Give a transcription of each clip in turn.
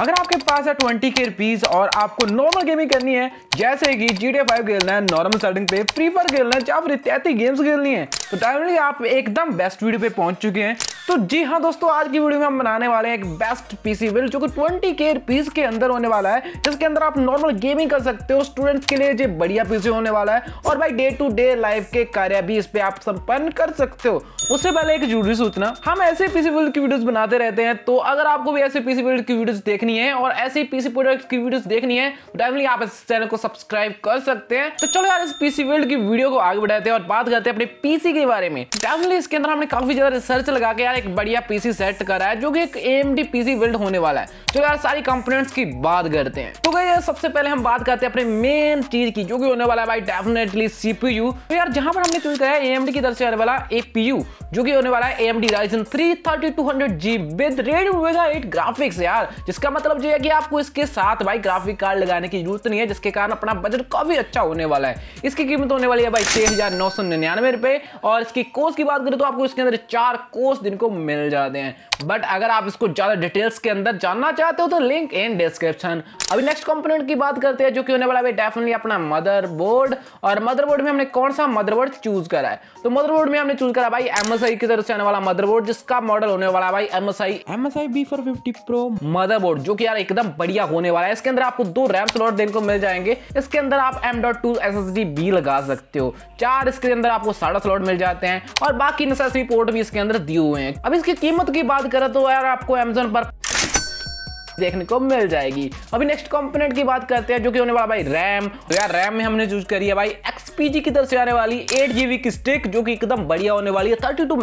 अगर आपके पास है ट्वेंटी के रुपीज और आपको नॉर्मल गेमिंग करनी है जैसे कि जी टी फाइव खेलना है नॉर्मल सेटिंग पे फ्री फायर खेलना है या फिर इत्यादि गेम्स खेलनी है तो डायरेक्टली आप एकदम बेस्ट वीडियो पे पहुंच चुके हैं तो जी हाँ दोस्तों आज की वीडियो में हम बनाने वाले हैं एक बेस्ट पीसी बिल जो कि ट्वेंटी के पीस के अंदर होने वाला है जिसके अंदर आप नॉर्मल गेमिंग कर सकते हो स्टूडेंट्स के लिए ये बढ़िया पीसी होने वाला है और भाई डे टू डे लाइफ के कार्य भी इस पे आप संपन्न कर सकते हो उससे पहले एक जरूरी सूचना हम ऐसे पीसी बिल्ड की वीडियो बनाते रहते हैं तो अगर आपको भी ऐसे पीसी बिल्ड की वीडियो देखनी है और ऐसे पीसी प्रोडक्ट की वीडियोस देखनी है तो डेफिनेटली आप इस चैनल को सब्सक्राइब कर सकते हैं तो चलो यार इस पीसी बिल्ड की वीडियो को आगे बढ़ाते हैं और बात करते हैं अपने पीसी के बारे में डेफिनेटली इसके अंदर हमने काफी ज्यादा रिसर्च लगा के यार एक बढ़िया पीसी सेट करा है जो कि एक एएमडी पीसी बिल्ड होने वाला है चलो तो यार सारी कंपोनेंट्स की बात करते हैं तो भाई सबसे पहले हम बात करते हैं अपने मेन चीज की जो कि होने वाला है भाई डेफिनेटली सीपीयू तो यार जहां पर हमने चूज करा है एएमडी की तरफ से आने वाला एक जो कि होने वाला है AMD Ryzen 3 3200G with red Vega 8 graphics यार जिसका मतलब ये है कि आपको इसके साथ भाई ग्राफिक कार्ड लगाने की जरूरत नहीं है जिसके कारण अपना बजट काफी अच्छा होने वाला है इसकी कीमत होने वाली है भाई तेईस हजार नौ सौ निन्यानवे रुपए और इसकी कोर्स की बात करें तो आपको इसके अंदर चार कोर्स दिन को मिल जाते हैं बट अगर आप इसको ज़्यादा डिटेल्स के अंदर जानना चाहते हो तो लिंक इन डिस्क्रिप्शन अभी नेक्स्ट कंपोनेंट की बात करते हैं जो कि होने वाला है डेफिनेटली अपना मदरबोर्ड और मदरबोर्ड में हमने कौन सा मदरबोर्ड चूज करा है तो मदरबोर्ड में हमने चूज करा भाई एमएसआई की तरफ से आने वाला मदरबोर्ड जिसका मॉडल होने वाला भाई MSI MSI B four fifty pro motherboard जो कि यार एकदम बढ़िया होने वाला है इसके अंदर आपको दो रैम स्लॉट देने को मिल जाएंगे इसके अंदर आप M dot two S S D B लगा सकते हो चार इसके अंदर आपको साढ़ा स्लॉट मिल जाते हैं और बाकी नेसेसरी पोर्ट भी इसके अंदर दिए हुए हैं हैं अब इसकी कीमत की बात करें तो यार आपको अमेजोन पर देखने को मिल जाएगी अभी नेक्स्ट कॉम्पोनेंट की बात करते हैं जो कि होने वाला भाई रैम तो यार रैम में हमने यूज करी है भाई एक्सपीजी की तरफ से आने वाली एट जीबी की स्टिक जो कि एकदम बढ़िया होने वाली है थर्टी टू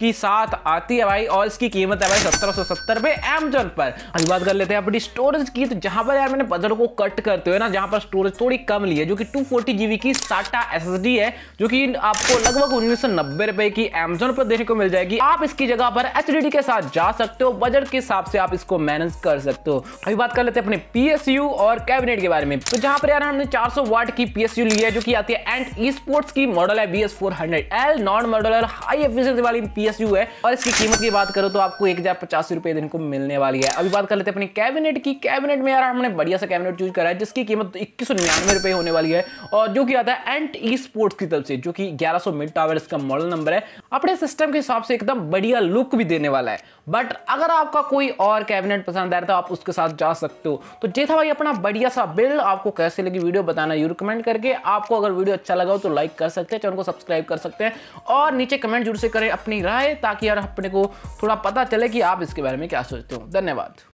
की साथ आती है भाई और इसकी कीमत है भाई सत्रह सौ सत्तर रुपए एमजोन पर अभी हाँ बात कर लेते हैं अपनी स्टोरेज की तो जहां पर यार मैंने बजट को कट करते हुए ना जहां पर स्टोरेज थोड़ी कम ली है जो कि टू फोर्टी जीबी की साटा एस है जो कि आपको लगभग उन्नीस सौ नब्बे रुपए की एमजोन पर देखने को मिल जाएगी आप इसकी जगह पर एच के साथ जा सकते हो बजट के हिसाब से आप इसको मैनेज परफॉर्मेंस कर सकते हो अभी बात कर लेते हैं अपने पीएसयू और कैबिनेट के बारे में तो जहां पर यार हमने 400 सौ वाट की पीएसयू ली है जो कि आती है एंड ई स्पोर्ट्स की मॉडल है B S four hundred L non model high efficiency वाली पीएसयू है और इसकी कीमत की बात करो तो आपको एक हजार पचास रुपए दिन को मिलने वाली है अभी बात कर लेते हैं अपने कैबिनेट की कैबिनेट में यार हमने बढ़िया सा कैबिनेट चूज करा है जिसकी कीमत इक्कीस सौ निन्यानवे रुपए होने वाली है और जो कि आता है एंड ई स्पोर्ट्स की तरफ से जो कि सौ मिड टावर इसका मॉडल नंबर है अपने सिस्टम के हिसाब से एकदम बढ़िया लुक भी देने वाला है बट अगर आपका कोई और कैबिनेट पसंद पसंद आ रहा आप उसके साथ जा सकते हो तो ये था भाई अपना बढ़िया सा बिल्ड आपको कैसे लगी वीडियो बताना यू रिकमेंड करके आपको अगर वीडियो अच्छा लगा हो तो लाइक कर सकते हैं चैनल को सब्सक्राइब कर सकते हैं और नीचे कमेंट जरूर से करें अपनी राय ताकि यार अपने को थोड़ा पता चले कि आप इसके बारे में क्या सोचते हो धन्यवाद